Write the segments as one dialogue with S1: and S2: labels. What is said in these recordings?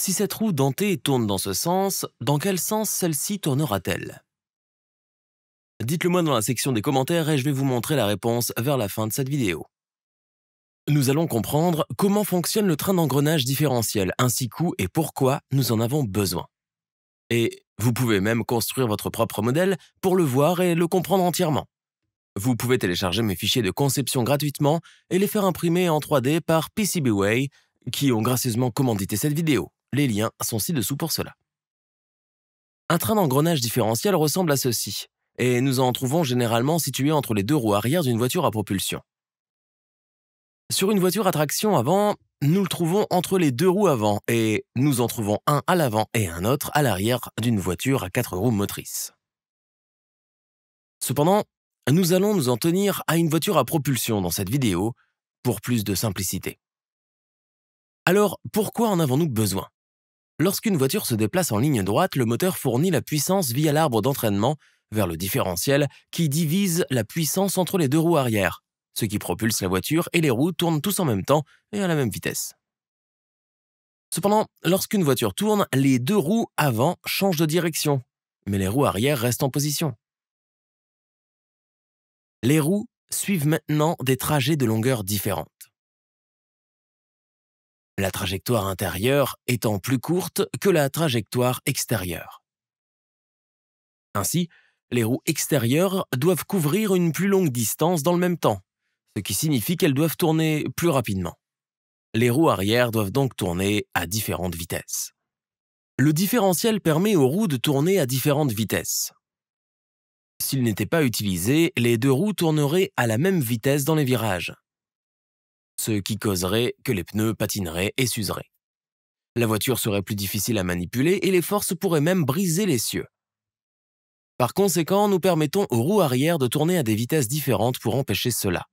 S1: Si cette roue dentée tourne dans ce sens, dans quel sens celle-ci tournera-t-elle Dites-le moi dans la section des commentaires et je vais vous montrer la réponse vers la fin de cette vidéo. Nous allons comprendre comment fonctionne le train d'engrenage différentiel ainsi qu'où et pourquoi nous en avons besoin. Et vous pouvez même construire votre propre modèle pour le voir et le comprendre entièrement. Vous pouvez télécharger mes fichiers de conception gratuitement et les faire imprimer en 3D par PCBWay qui ont gracieusement commandité cette vidéo. Les liens sont ci-dessous pour cela. Un train d'engrenage différentiel ressemble à ceci, et nous en trouvons généralement situé entre les deux roues arrière d'une voiture à propulsion. Sur une voiture à traction avant, nous le trouvons entre les deux roues avant et nous en trouvons un à l'avant et un autre à l'arrière d'une voiture à quatre roues motrices. Cependant, nous allons nous en tenir à une voiture à propulsion dans cette vidéo pour plus de simplicité. Alors, pourquoi en avons-nous besoin Lorsqu'une voiture se déplace en ligne droite, le moteur fournit la puissance via l'arbre d'entraînement vers le différentiel qui divise la puissance entre les deux roues arrière, ce qui propulse la voiture et les roues tournent tous en même temps et à la même vitesse. Cependant, lorsqu'une voiture tourne, les deux roues avant changent de direction, mais les roues arrière restent en position. Les roues suivent maintenant des trajets de longueur différents la trajectoire intérieure étant plus courte que la trajectoire extérieure. Ainsi, les roues extérieures doivent couvrir une plus longue distance dans le même temps, ce qui signifie qu'elles doivent tourner plus rapidement. Les roues arrière doivent donc tourner à différentes vitesses. Le différentiel permet aux roues de tourner à différentes vitesses. S'il n'était pas utilisé, les deux roues tourneraient à la même vitesse dans les virages, ce qui causerait que les pneus patineraient et s'useraient. La voiture serait plus difficile à manipuler et les forces pourraient même briser les cieux. Par conséquent, nous permettons aux roues arrière de tourner à des vitesses différentes pour empêcher cela.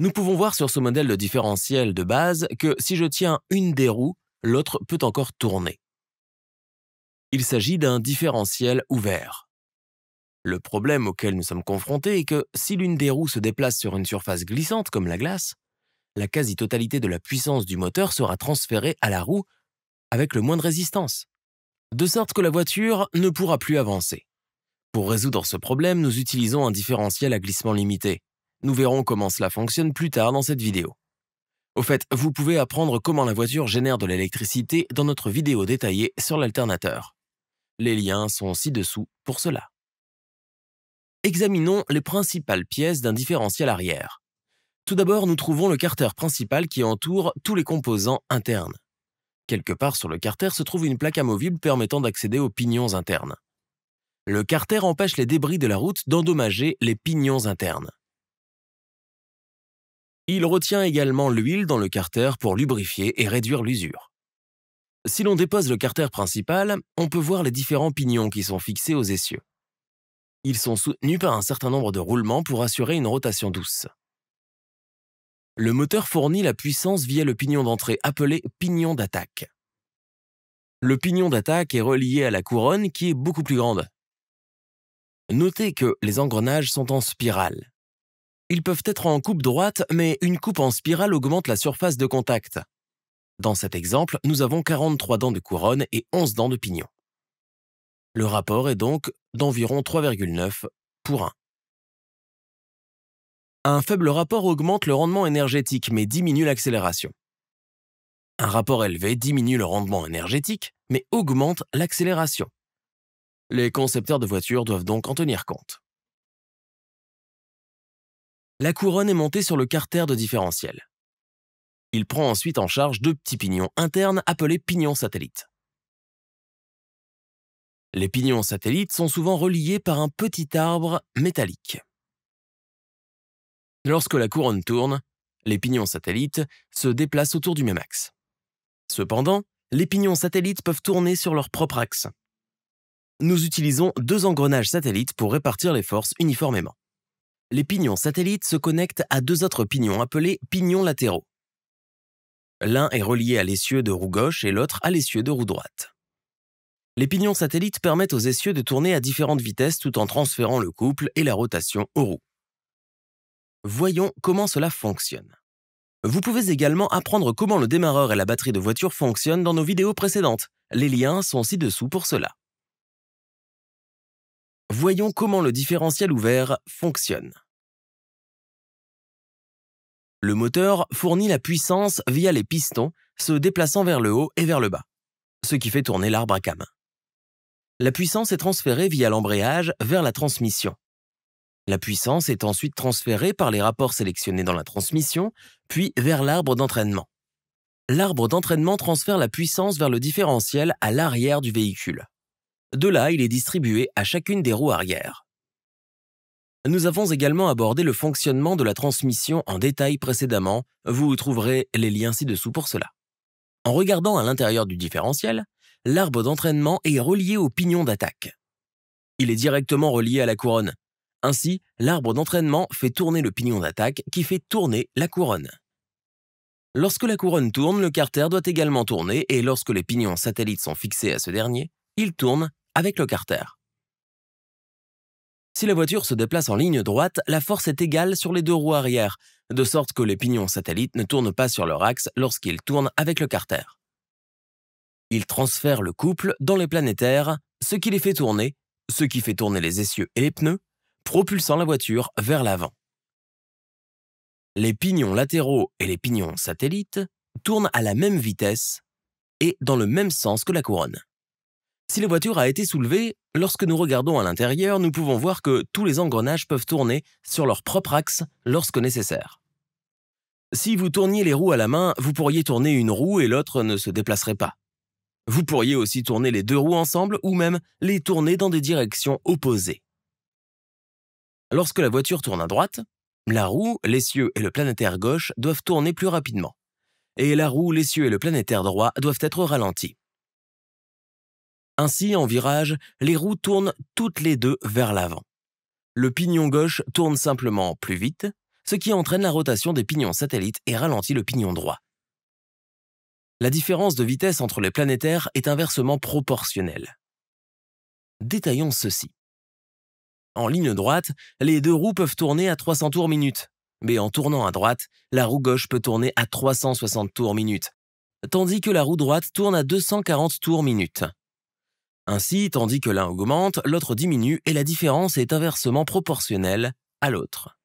S1: Nous pouvons voir sur ce modèle de différentiel de base que si je tiens une des roues, l'autre peut encore tourner. Il s'agit d'un différentiel ouvert. Le problème auquel nous sommes confrontés est que si l'une des roues se déplace sur une surface glissante comme la glace, la quasi-totalité de la puissance du moteur sera transférée à la roue avec le moins de résistance, de sorte que la voiture ne pourra plus avancer. Pour résoudre ce problème, nous utilisons un différentiel à glissement limité. Nous verrons comment cela fonctionne plus tard dans cette vidéo. Au fait, vous pouvez apprendre comment la voiture génère de l'électricité dans notre vidéo détaillée sur l'alternateur. Les liens sont ci-dessous pour cela. Examinons les principales pièces d'un différentiel arrière. Tout d'abord, nous trouvons le carter principal qui entoure tous les composants internes. Quelque part sur le carter se trouve une plaque amovible permettant d'accéder aux pignons internes. Le carter empêche les débris de la route d'endommager les pignons internes. Il retient également l'huile dans le carter pour lubrifier et réduire l'usure. Si l'on dépose le carter principal, on peut voir les différents pignons qui sont fixés aux essieux ils sont soutenus par un certain nombre de roulements pour assurer une rotation douce. Le moteur fournit la puissance via le pignon d'entrée appelé pignon d'attaque. Le pignon d'attaque est relié à la couronne qui est beaucoup plus grande. Notez que les engrenages sont en spirale. Ils peuvent être en coupe droite, mais une coupe en spirale augmente la surface de contact. Dans cet exemple, nous avons 43 dents de couronne et 11 dents de pignon. Le rapport est donc d'environ 3,9 pour 1. Un faible rapport augmente le rendement énergétique mais diminue l'accélération. Un rapport élevé diminue le rendement énergétique mais augmente l'accélération. Les concepteurs de voitures doivent donc en tenir compte. La couronne est montée sur le carter de différentiel. Il prend ensuite en charge deux petits pignons internes appelés pignons satellites. Les pignons satellites sont souvent reliés par un petit arbre métallique. Lorsque la couronne tourne, les pignons satellites se déplacent autour du même axe. Cependant, les pignons satellites peuvent tourner sur leur propre axe. Nous utilisons deux engrenages satellites pour répartir les forces uniformément. Les pignons satellites se connectent à deux autres pignons appelés pignons latéraux. L'un est relié à l'essieu de roue gauche et l'autre à l'essieu de roue droite. Les pignons satellites permettent aux essieux de tourner à différentes vitesses tout en transférant le couple et la rotation aux roues. Voyons comment cela fonctionne. Vous pouvez également apprendre comment le démarreur et la batterie de voiture fonctionnent dans nos vidéos précédentes. Les liens sont ci-dessous pour cela. Voyons comment le différentiel ouvert fonctionne. Le moteur fournit la puissance via les pistons, se déplaçant vers le haut et vers le bas, ce qui fait tourner l'arbre à cames la puissance est transférée via l'embrayage vers la transmission. La puissance est ensuite transférée par les rapports sélectionnés dans la transmission, puis vers l'arbre d'entraînement. L'arbre d'entraînement transfère la puissance vers le différentiel à l'arrière du véhicule. De là, il est distribué à chacune des roues arrière. Nous avons également abordé le fonctionnement de la transmission en détail précédemment, vous trouverez les liens ci-dessous pour cela. En regardant à l'intérieur du différentiel, l'arbre d'entraînement est relié au pignon d'attaque. Il est directement relié à la couronne. Ainsi, l'arbre d'entraînement fait tourner le pignon d'attaque qui fait tourner la couronne. Lorsque la couronne tourne, le carter doit également tourner et lorsque les pignons satellites sont fixés à ce dernier, il tourne avec le carter. Si la voiture se déplace en ligne droite, la force est égale sur les deux roues arrière, de sorte que les pignons satellites ne tournent pas sur leur axe lorsqu'ils tournent avec le carter. Il transfère le couple dans les planétaires, ce qui les fait tourner, ce qui fait tourner les essieux et les pneus, propulsant la voiture vers l'avant. Les pignons latéraux et les pignons satellites tournent à la même vitesse et dans le même sens que la couronne. Si la voiture a été soulevée, lorsque nous regardons à l'intérieur, nous pouvons voir que tous les engrenages peuvent tourner sur leur propre axe lorsque nécessaire. Si vous tourniez les roues à la main, vous pourriez tourner une roue et l'autre ne se déplacerait pas. Vous pourriez aussi tourner les deux roues ensemble ou même les tourner dans des directions opposées. Lorsque la voiture tourne à droite, la roue, l'essieu et le planétaire gauche doivent tourner plus rapidement. Et la roue, l'essieu et le planétaire droit doivent être ralentis. Ainsi, en virage, les roues tournent toutes les deux vers l'avant. Le pignon gauche tourne simplement plus vite, ce qui entraîne la rotation des pignons satellites et ralentit le pignon droit la différence de vitesse entre les planétaires est inversement proportionnelle. Détaillons ceci. En ligne droite, les deux roues peuvent tourner à 300 tours minute, mais en tournant à droite, la roue gauche peut tourner à 360 tours minute, tandis que la roue droite tourne à 240 tours minute. Ainsi, tandis que l'un augmente, l'autre diminue et la différence est inversement proportionnelle à l'autre.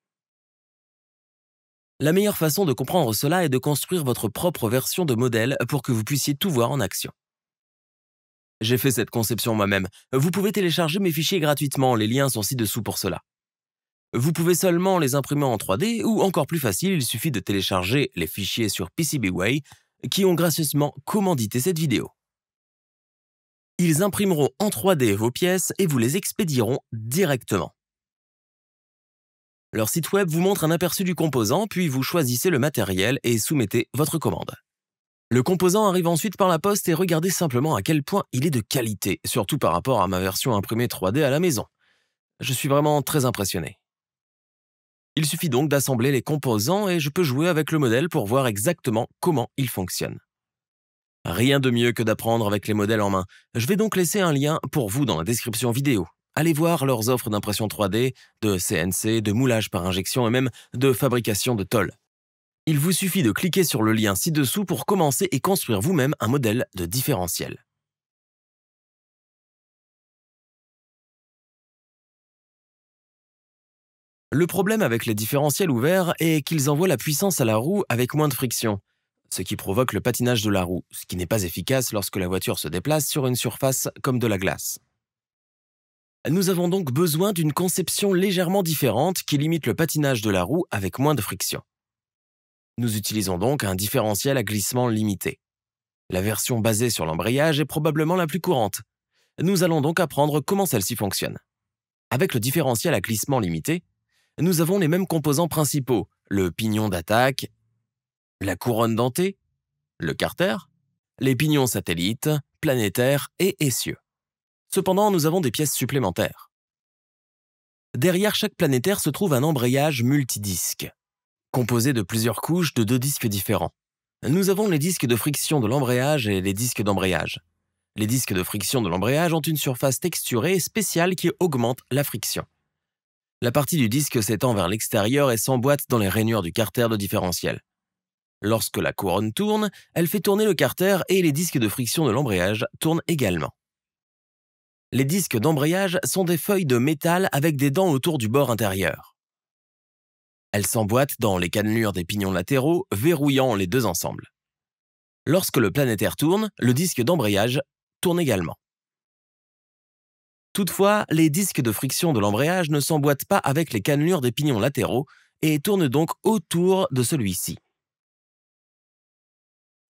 S1: La meilleure façon de comprendre cela est de construire votre propre version de modèle pour que vous puissiez tout voir en action. J'ai fait cette conception moi-même. Vous pouvez télécharger mes fichiers gratuitement, les liens sont ci-dessous pour cela. Vous pouvez seulement les imprimer en 3D ou encore plus facile, il suffit de télécharger les fichiers sur PCBWay qui ont gracieusement commandité cette vidéo. Ils imprimeront en 3D vos pièces et vous les expédieront directement. Leur site web vous montre un aperçu du composant, puis vous choisissez le matériel et soumettez votre commande. Le composant arrive ensuite par la poste et regardez simplement à quel point il est de qualité, surtout par rapport à ma version imprimée 3D à la maison. Je suis vraiment très impressionné. Il suffit donc d'assembler les composants et je peux jouer avec le modèle pour voir exactement comment il fonctionne. Rien de mieux que d'apprendre avec les modèles en main. Je vais donc laisser un lien pour vous dans la description vidéo. Allez voir leurs offres d'impression 3D, de CNC, de moulage par injection et même de fabrication de tôle. Il vous suffit de cliquer sur le lien ci-dessous pour commencer et construire vous-même un modèle de différentiel. Le problème avec les différentiels ouverts est qu'ils envoient la puissance à la roue avec moins de friction, ce qui provoque le patinage de la roue, ce qui n'est pas efficace lorsque la voiture se déplace sur une surface comme de la glace. Nous avons donc besoin d'une conception légèrement différente qui limite le patinage de la roue avec moins de friction. Nous utilisons donc un différentiel à glissement limité. La version basée sur l'embrayage est probablement la plus courante. Nous allons donc apprendre comment celle-ci fonctionne. Avec le différentiel à glissement limité, nous avons les mêmes composants principaux, le pignon d'attaque, la couronne dentée, le carter, les pignons satellites, planétaires et essieux. Cependant, nous avons des pièces supplémentaires. Derrière chaque planétaire se trouve un embrayage multidisque, composé de plusieurs couches de deux disques différents. Nous avons les disques de friction de l'embrayage et les disques d'embrayage. Les disques de friction de l'embrayage ont une surface texturée spéciale qui augmente la friction. La partie du disque s'étend vers l'extérieur et s'emboîte dans les rainures du carter de différentiel. Lorsque la couronne tourne, elle fait tourner le carter et les disques de friction de l'embrayage tournent également. Les disques d'embrayage sont des feuilles de métal avec des dents autour du bord intérieur. Elles s'emboîtent dans les cannelures des pignons latéraux, verrouillant les deux ensembles. Lorsque le planétaire tourne, le disque d'embrayage tourne également. Toutefois, les disques de friction de l'embrayage ne s'emboîtent pas avec les cannelures des pignons latéraux et tournent donc autour de celui-ci.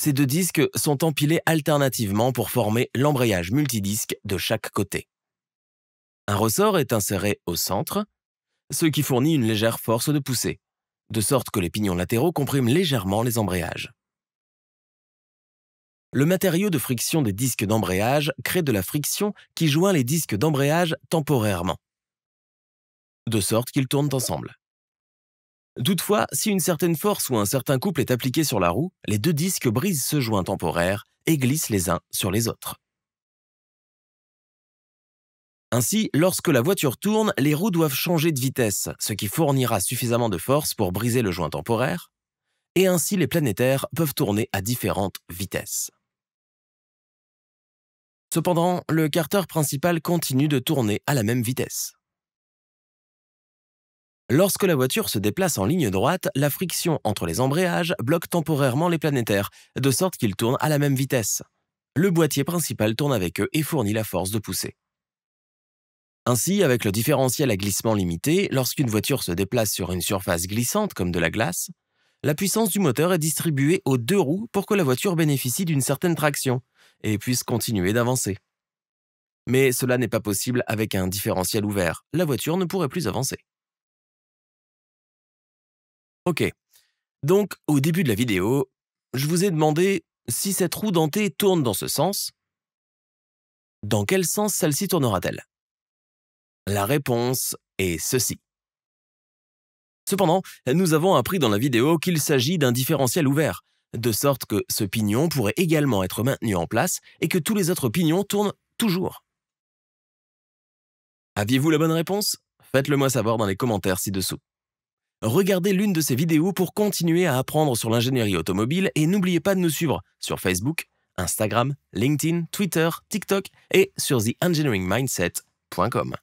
S1: Ces deux disques sont empilés alternativement pour former l'embrayage multidisque de chaque côté. Un ressort est inséré au centre, ce qui fournit une légère force de poussée, de sorte que les pignons latéraux compriment légèrement les embrayages. Le matériau de friction des disques d'embrayage crée de la friction qui joint les disques d'embrayage temporairement, de sorte qu'ils tournent ensemble. Toutefois, si une certaine force ou un certain couple est appliqué sur la roue, les deux disques brisent ce joint temporaire et glissent les uns sur les autres. Ainsi, lorsque la voiture tourne, les roues doivent changer de vitesse, ce qui fournira suffisamment de force pour briser le joint temporaire, et ainsi les planétaires peuvent tourner à différentes vitesses. Cependant, le carter principal continue de tourner à la même vitesse. Lorsque la voiture se déplace en ligne droite, la friction entre les embrayages bloque temporairement les planétaires, de sorte qu'ils tournent à la même vitesse. Le boîtier principal tourne avec eux et fournit la force de pousser. Ainsi, avec le différentiel à glissement limité, lorsqu'une voiture se déplace sur une surface glissante comme de la glace, la puissance du moteur est distribuée aux deux roues pour que la voiture bénéficie d'une certaine traction et puisse continuer d'avancer. Mais cela n'est pas possible avec un différentiel ouvert, la voiture ne pourrait plus avancer. Ok. Donc, au début de la vidéo, je vous ai demandé si cette roue dentée tourne dans ce sens. Dans quel sens celle-ci tournera-t-elle La réponse est ceci. Cependant, nous avons appris dans la vidéo qu'il s'agit d'un différentiel ouvert, de sorte que ce pignon pourrait également être maintenu en place et que tous les autres pignons tournent toujours. Aviez-vous la bonne réponse Faites-le moi savoir dans les commentaires ci-dessous regardez l'une de ces vidéos pour continuer à apprendre sur l'ingénierie automobile et n'oubliez pas de nous suivre sur Facebook, Instagram, LinkedIn, Twitter, TikTok et sur theengineeringmindset.com.